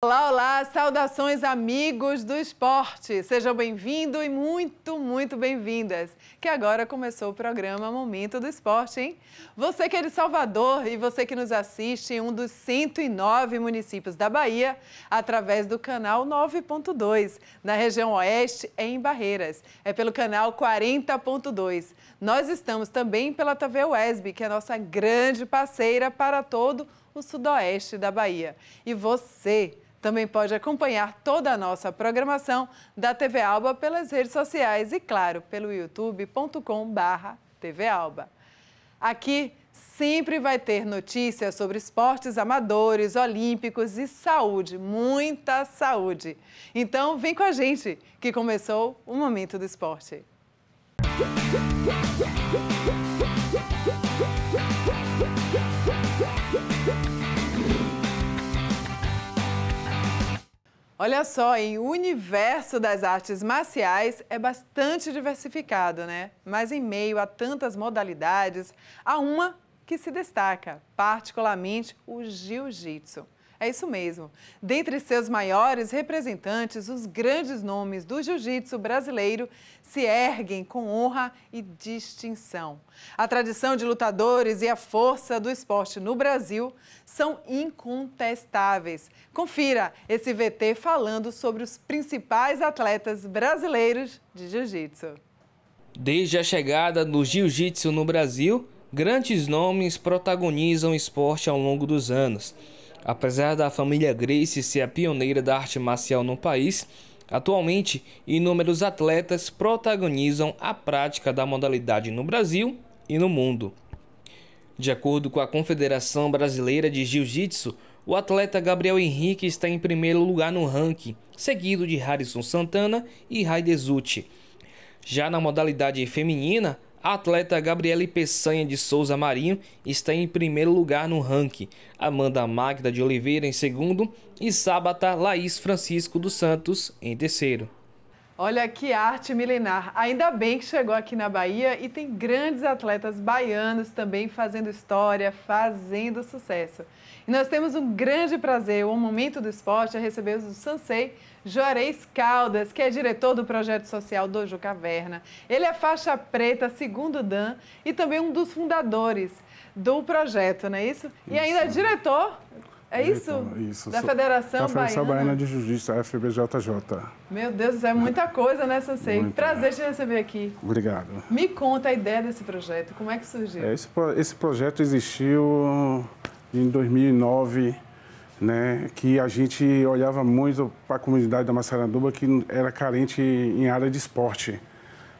Olá, olá, saudações amigos do esporte. Sejam bem-vindos e muito, muito bem-vindas. Que agora começou o programa Momento do Esporte, hein? Você que é de Salvador e você que nos assiste em um dos 109 municípios da Bahia, através do canal 9.2. Na região oeste em Barreiras, é pelo canal 40.2. Nós estamos também pela TV UESB, que é nossa grande parceira para todo o sudoeste da Bahia. E você também pode acompanhar toda a nossa programação da TV Alba pelas redes sociais e, claro, pelo youtube.com.br tvalba. Aqui sempre vai ter notícias sobre esportes amadores, olímpicos e saúde, muita saúde. Então vem com a gente que começou o Momento do Esporte. Olha só, em o universo das artes marciais é bastante diversificado, né? Mas em meio a tantas modalidades, há uma que se destaca, particularmente o jiu-jitsu. É isso mesmo. Dentre seus maiores representantes, os grandes nomes do jiu-jitsu brasileiro se erguem com honra e distinção. A tradição de lutadores e a força do esporte no Brasil são incontestáveis. Confira esse VT falando sobre os principais atletas brasileiros de jiu-jitsu. Desde a chegada do jiu-jitsu no Brasil, grandes nomes protagonizam o esporte ao longo dos anos. Apesar da família Grace ser a pioneira da arte marcial no país, atualmente inúmeros atletas protagonizam a prática da modalidade no Brasil e no mundo. De acordo com a Confederação Brasileira de Jiu-Jitsu, o atleta Gabriel Henrique está em primeiro lugar no ranking, seguido de Harrison Santana e Raidezucci. Já na modalidade feminina, a atleta Gabriele Peçanha de Souza Marinho está em primeiro lugar no ranking, Amanda Magda de Oliveira em segundo e Sábata Laís Francisco dos Santos em terceiro. Olha que arte milenar. Ainda bem que chegou aqui na Bahia e tem grandes atletas baianos também fazendo história, fazendo sucesso. E nós temos um grande prazer, um momento do esporte, a receber o Sansei Juarez Caldas, que é diretor do projeto social Dojo Caverna. Ele é faixa preta, segundo Dan, e também um dos fundadores do projeto, não é isso? isso. E ainda é diretor é isso? Então, isso. Da Federação, da Federação Baiana. Baiana de Jiu-Jitsu, FBJJ. Meu Deus é muita coisa, né, Sensei? Muito, Prazer é. te receber aqui. Obrigado. Me conta a ideia desse projeto, como é que surgiu? É, esse, esse projeto existiu em 2009, né, que a gente olhava muito para a comunidade da Massaranduba, que era carente em área de esporte.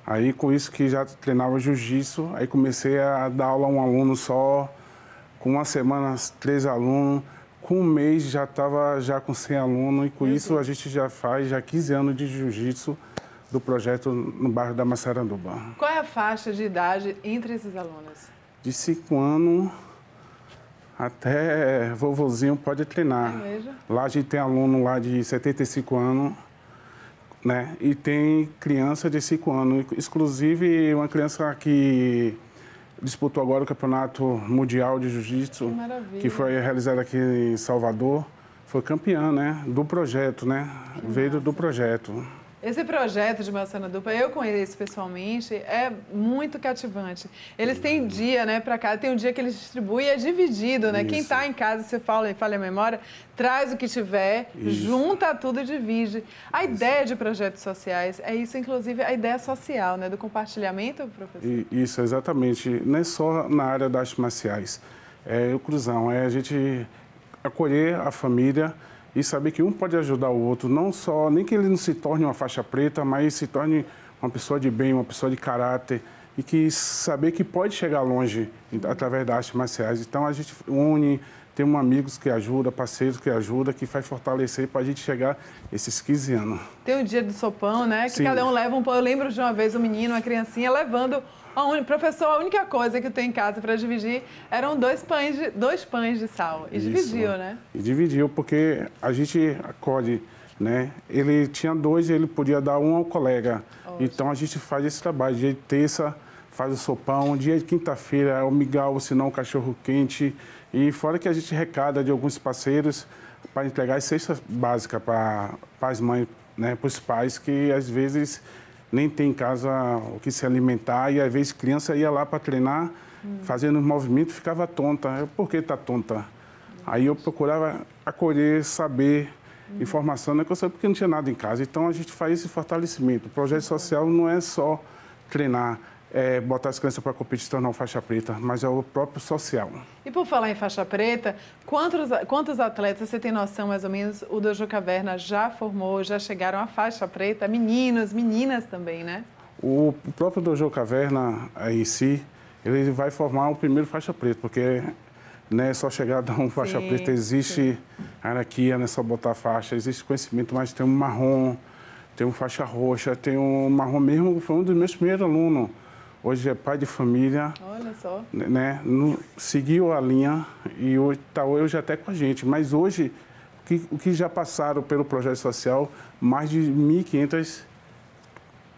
Aí, com isso que já treinava jiu-jitsu, aí comecei a dar aula a um aluno só, com uma semana, três alunos, com um mês já estava já com 100 alunos e com Meu uhum. isso Deus. a gente já faz já 15 anos de jiu-jitsu do projeto no bairro da Massaranduba. Qual é a faixa de idade entre esses alunos? De 5 anos até vovozinho pode treinar. É lá a gente tem aluno lá de 75 anos, né? E tem criança de 5 anos, exclusive uma criança que disputou agora o Campeonato Mundial de Jiu-Jitsu, que, que, foi realizado aqui em Salvador. Foi campeã, né? Do projeto, né? Que Veio massa. do projeto. Esse projeto de Maçana Dupla, eu conheço pessoalmente, é muito cativante. Eles têm uhum. dia, né, para cá tem um dia que eles distribuem, é dividido, né? Isso. Quem está em casa, se fala e fala a memória, traz o que tiver, isso. junta tudo e divide. A isso. ideia de projetos sociais é isso, inclusive, a ideia social, né, do compartilhamento, professor? Isso, exatamente. Não é só na área das artes marciais, é o cruzão, é a gente acolher a família e saber que um pode ajudar o outro, não só, nem que ele não se torne uma faixa preta, mas se torne uma pessoa de bem, uma pessoa de caráter, e que saber que pode chegar longe então, através das artes marciais. Então a gente une, temos amigos que ajudam, parceiros que ajudam, que vai fortalecer para a gente chegar esses 15 anos. Tem o dia do sopão, né? Que Sim. cada um leva um pão. Eu lembro de uma vez um menino, uma criancinha, levando. A un... Professor, a única coisa que eu tenho em casa para dividir eram dois pães de, dois pães de sal. E Isso. dividiu, né? E dividiu, porque a gente acorde. Né? Ele tinha dois e ele podia dar um ao colega. Então a gente faz esse trabalho. Dia de terça faz o sopão, dia de quinta-feira é o migal, se não cachorro quente, e fora que a gente recada de alguns parceiros para entregar as cestas básicas para, pais as mães, né, para os pais que às vezes nem tem em casa o que se alimentar e às vezes criança ia lá para treinar, hum. fazendo os movimentos, ficava tonta. Eu, por que está tonta? Aí eu procurava acolher, saber hum. informação, né, que eu sabia porque não tinha nada em casa. Então a gente faz esse fortalecimento. O projeto uhum. social não é só treinar, é, botar as crianças para competir se tornar faixa preta, mas é o próprio social. E por falar em faixa preta, quantos, quantos atletas, você tem noção mais ou menos, o Dojo Caverna já formou, já chegaram à faixa preta, meninos, meninas também, né? O próprio Dojo Caverna eh, em si, ele vai formar o primeiro faixa preta, porque não né, é só chegar a dar um faixa sim, preta, existe sim. anarquia, não é só botar faixa, existe conhecimento, mas tem um marrom, tem um faixa roxa, tem um marrom mesmo, foi um dos meus primeiros alunos Hoje é pai de família. Olha só. Né? No, né, seguiu a linha e hoje está hoje até com a gente. Mas hoje, o que, o que já passaram pelo projeto social, mais de 1.500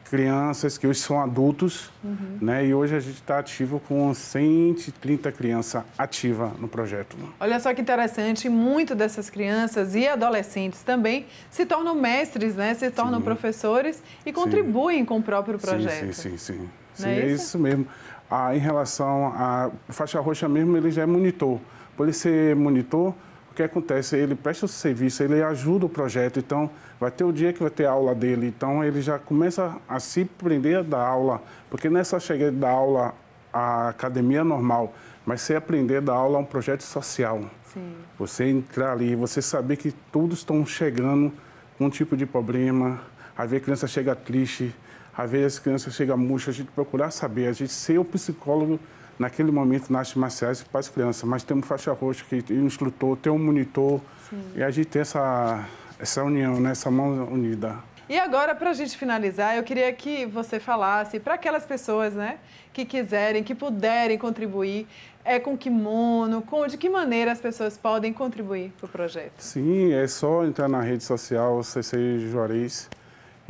crianças que hoje são adultos, uhum. né? E hoje a gente está ativo com 130 crianças ativas no projeto. Olha só que interessante, muito dessas crianças e adolescentes também se tornam mestres, né? Se tornam sim. professores e contribuem sim. com o próprio projeto. Sim, sim, sim. sim. Sim, é, é, isso? é isso mesmo. Ah, em relação à faixa roxa mesmo, ele já é monitor. Por ele ser monitor, o que acontece? Ele presta o serviço, ele ajuda o projeto. Então, vai ter o dia que vai ter aula dele. Então, ele já começa a se prender da aula. Porque não é só chegar da aula à academia normal, mas você aprender da aula a um projeto social. Sim. Você entrar ali, você saber que todos estão chegando com um tipo de problema. Aí a criança chega triste, às vezes as crianças chegam murchas, a gente procurar saber, a gente ser o psicólogo naquele momento nas artes marciais para as crianças, mas temos faixa roxa, que tem um instrutor, tem um monitor, Sim. e a gente tem essa, essa união, né? essa mão unida. E agora, para a gente finalizar, eu queria que você falasse para aquelas pessoas né, que quiserem, que puderem contribuir, é com mono, com, de que maneira as pessoas podem contribuir para o projeto? Sim, é só entrar na rede social CC Juarez,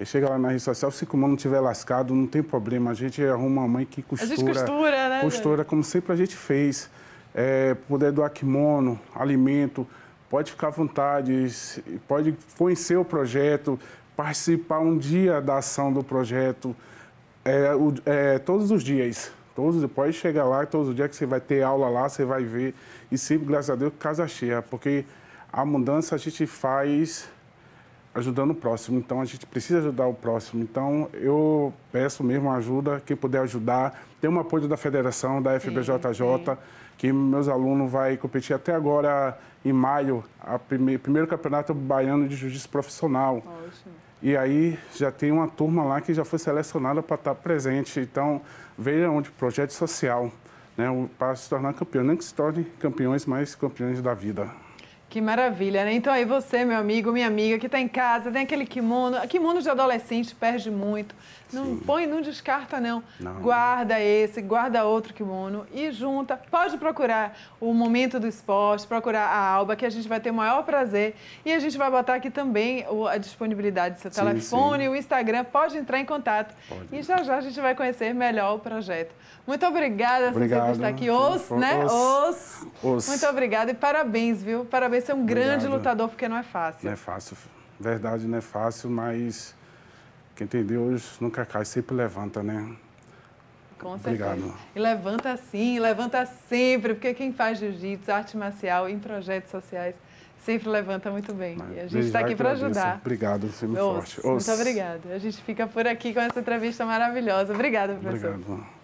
ele chega lá na rede social, se o mano não tiver lascado, não tem problema. A gente arruma uma mãe que costura. A gente costura, né? Costura, como sempre a gente fez. É, poder doar kimono, alimento, pode ficar à vontade, pode conhecer o projeto, participar um dia da ação do projeto, é, o, é, todos os dias. Todos, pode chegar lá, todos os dias que você vai ter aula lá, você vai ver. E sempre, graças a Deus, casa cheia, porque a mudança a gente faz ajudando o próximo. Então a gente precisa ajudar o próximo. Então eu peço mesmo ajuda, quem puder ajudar. Tem um apoio da federação, da FBJJ, sim, sim. que meus alunos vai competir até agora em maio, a prime... primeiro campeonato baiano de jiu-jitsu profissional. Ótimo. E aí já tem uma turma lá que já foi selecionada para estar tá presente. Então, veja onde projeto social, né, para se tornar campeão, nem que se torne campeões, mas campeões da vida. Que maravilha, né? Então aí você, meu amigo, minha amiga, que está em casa, tem aquele kimono. Kimono de adolescente perde muito. Não Sim. põe, não descarta, não. não. Guarda esse, guarda outro kimono e junta. Pode procurar o Momento do Esporte, procurar a Alba, que a gente vai ter o maior prazer. E a gente vai botar aqui também a disponibilidade do seu telefone, sim. o Instagram. Pode entrar em contato. Pode. E já já a gente vai conhecer melhor o projeto. Muito obrigada, Obrigado. por estar aqui. Os, né? Os. Os. Muito obrigada e parabéns, viu? Parabéns você é um Obrigado. grande lutador, porque não é fácil. Não é fácil. Verdade, não é fácil, mas quem tem Deus nunca cai, sempre levanta, né? Com certeza. Obrigado. E levanta sim, levanta sempre, porque quem faz jiu-jitsu, arte marcial, em projetos sociais, sempre levanta muito bem. Mas, e a gente está aqui para ajudar. Obrigado, é muito forte. Muito obrigada. A gente fica por aqui com essa entrevista maravilhosa. Obrigada, professor. Obrigado.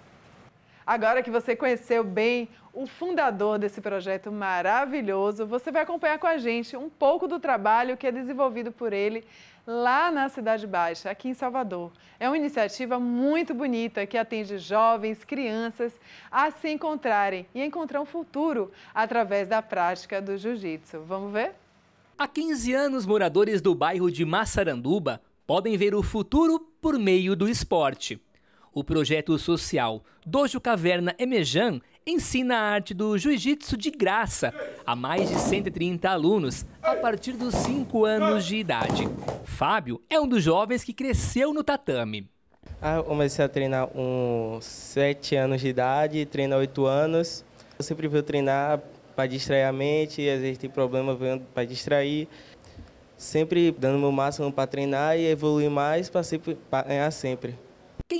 Agora que você conheceu bem o fundador desse projeto maravilhoso, você vai acompanhar com a gente um pouco do trabalho que é desenvolvido por ele lá na Cidade Baixa, aqui em Salvador. É uma iniciativa muito bonita que atende jovens, crianças a se encontrarem e encontrar um futuro através da prática do jiu-jitsu. Vamos ver? Há 15 anos, moradores do bairro de Massaranduba podem ver o futuro por meio do esporte. O projeto social Dojo Caverna Emejan ensina a arte do jiu-jitsu de graça a mais de 130 alunos a partir dos 5 anos de idade. Fábio é um dos jovens que cresceu no tatame. Ah, eu comecei a treinar com 7 anos de idade, treino 8 anos. Eu sempre vou treinar para distrair a mente, às vezes tem problema para distrair. Sempre dando o meu máximo para treinar e evoluir mais para ganhar sempre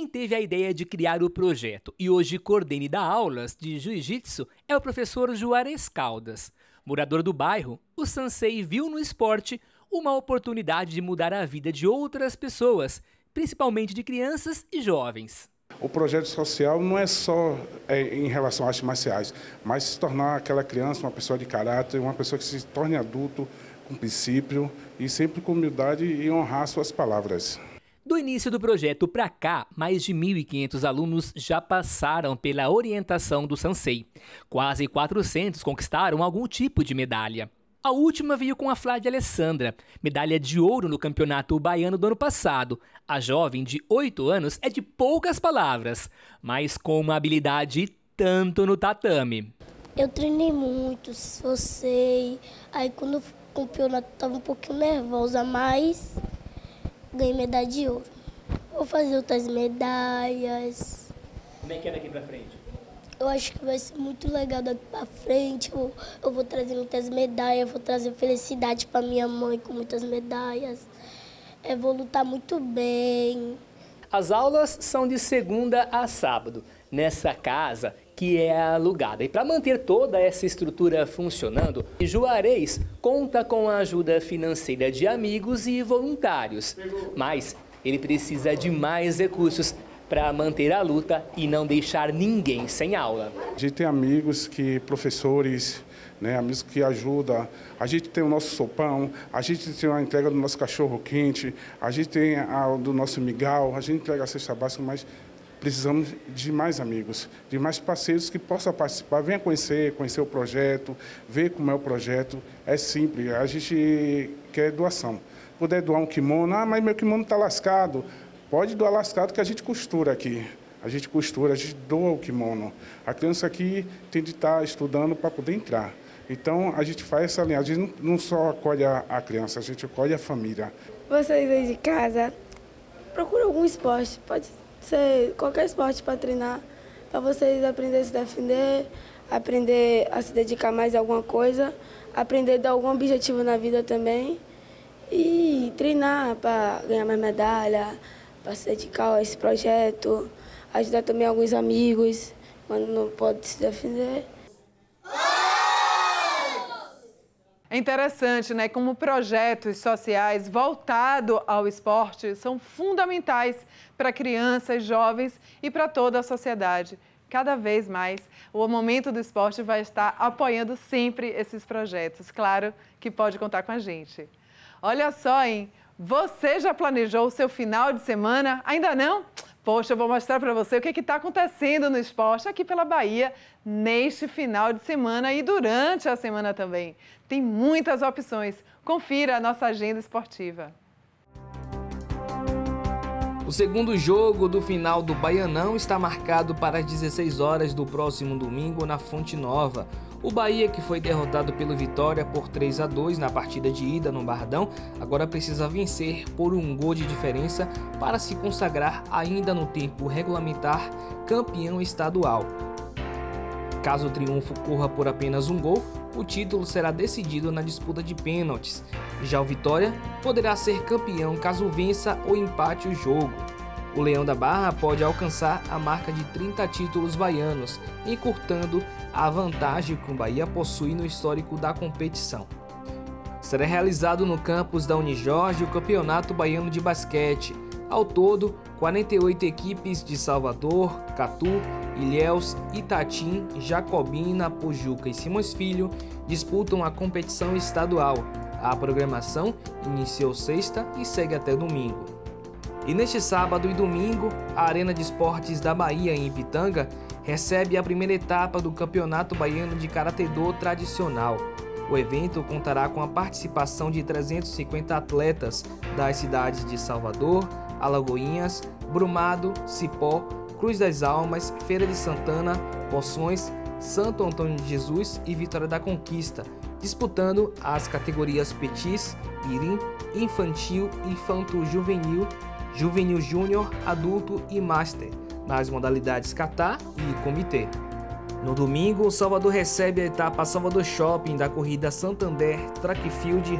teve a ideia de criar o projeto e hoje coordena e dá aulas de jiu-jitsu é o professor Juarez Caldas. Morador do bairro, o Sansei viu no esporte uma oportunidade de mudar a vida de outras pessoas, principalmente de crianças e jovens. O projeto social não é só é, em relação às artes marciais, mas se tornar aquela criança uma pessoa de caráter, uma pessoa que se torne adulto, com princípio e sempre com humildade e honrar suas palavras. Do início do projeto para cá, mais de 1.500 alunos já passaram pela orientação do Sansei. Quase 400 conquistaram algum tipo de medalha. A última veio com a Flávia Alessandra, medalha de ouro no campeonato baiano do ano passado. A jovem de 8 anos é de poucas palavras, mas com uma habilidade tanto no tatame. Eu treinei muito, esforcei. Aí quando eu fui campeonato eu tava um pouquinho nervosa, mas ganhei medalha de ouro. Vou fazer outras medalhas. Como é que é daqui pra frente? Eu acho que vai ser muito legal daqui pra frente. Eu, eu vou trazer muitas medalhas, vou trazer felicidade pra minha mãe com muitas medalhas. Eu é, vou lutar muito bem. As aulas são de segunda a sábado. Nessa casa, que é alugada. E para manter toda essa estrutura funcionando, Juarez conta com a ajuda financeira de amigos e voluntários. Mas ele precisa de mais recursos para manter a luta e não deixar ninguém sem aula. A gente tem amigos que professores, né, amigos que ajudam. A gente tem o nosso sopão, a gente tem a entrega do nosso cachorro quente, a gente tem a do nosso migal, a gente entrega a cesta básica, mas precisamos de mais amigos, de mais parceiros que possam participar. Venha conhecer, conhecer o projeto, ver como é o projeto. É simples, a gente quer doação. Poder doar um kimono, ah, mas meu kimono está lascado. Pode doar lascado que a gente costura aqui. A gente costura, a gente doa o kimono. A criança aqui tem de estar tá estudando para poder entrar. Então, a gente faz essa linha. A gente não só acolhe a criança, a gente acolhe a família. Vocês aí de casa, procura algum esporte. Pode qualquer esporte para treinar, para vocês aprenderem a se defender, aprender a se dedicar mais a alguma coisa, aprender a dar algum objetivo na vida também e treinar para ganhar mais medalha, para se dedicar a esse projeto, ajudar também alguns amigos quando não pode se defender. É interessante, né? Como projetos sociais voltados ao esporte são fundamentais para crianças, jovens e para toda a sociedade. Cada vez mais, o Momento do Esporte vai estar apoiando sempre esses projetos. Claro que pode contar com a gente. Olha só, hein? Você já planejou o seu final de semana? Ainda não? Poxa, Eu vou mostrar para você o que é está acontecendo no esporte aqui pela Bahia neste final de semana e durante a semana também. Tem muitas opções. Confira a nossa agenda esportiva. O segundo jogo do final do Baianão está marcado para as 16 horas do próximo domingo na Fonte Nova. O Bahia, que foi derrotado pelo Vitória por 3 a 2 na partida de ida no Bardão, agora precisa vencer por um gol de diferença para se consagrar ainda no tempo regulamentar campeão estadual. Caso o triunfo corra por apenas um gol, o título será decidido na disputa de pênaltis. Já o Vitória poderá ser campeão caso vença ou empate o jogo. O Leão da Barra pode alcançar a marca de 30 títulos baianos, encurtando a vantagem que o Bahia possui no histórico da competição. Será realizado no campus da Unijorge o Campeonato Baiano de Basquete. Ao todo, 48 equipes de Salvador, Catu, Ilhéus, Itatim, Jacobina, Pujuca e Simões Filho disputam a competição estadual. A programação iniciou sexta e segue até domingo. E neste sábado e domingo, a Arena de Esportes da Bahia, em Ipitanga, recebe a primeira etapa do Campeonato Baiano de karatê Tradicional. O evento contará com a participação de 350 atletas das cidades de Salvador, Alagoinhas, Brumado, Cipó, Cruz das Almas, Feira de Santana, Poções, Santo Antônio de Jesus e Vitória da Conquista, disputando as categorias Petis, Irim, Infantil, Infanto Juvenil juvenil júnior, adulto e master, nas modalidades catar e comitê. No domingo, o Salvador recebe a etapa Salvador Shopping da corrida Santander Track Field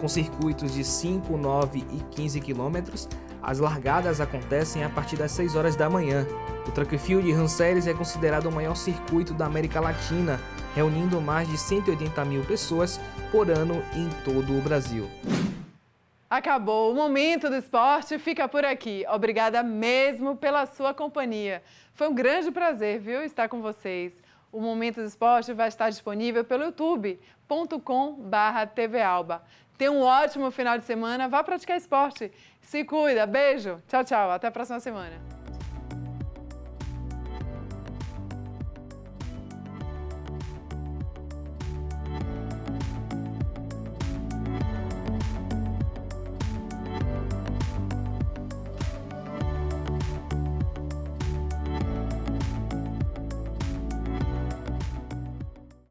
com circuitos de 5, 9 e 15 quilômetros. As largadas acontecem a partir das 6 horas da manhã. O Track Field é considerado o maior circuito da América Latina, reunindo mais de 180 mil pessoas por ano em todo o Brasil. Acabou o momento do esporte, fica por aqui. Obrigada mesmo pela sua companhia. Foi um grande prazer, viu, estar com vocês. O Momento do Esporte vai estar disponível pelo youtube.com.br tvalba. Tenha um ótimo final de semana, vá praticar esporte. Se cuida, beijo, tchau, tchau, até a próxima semana.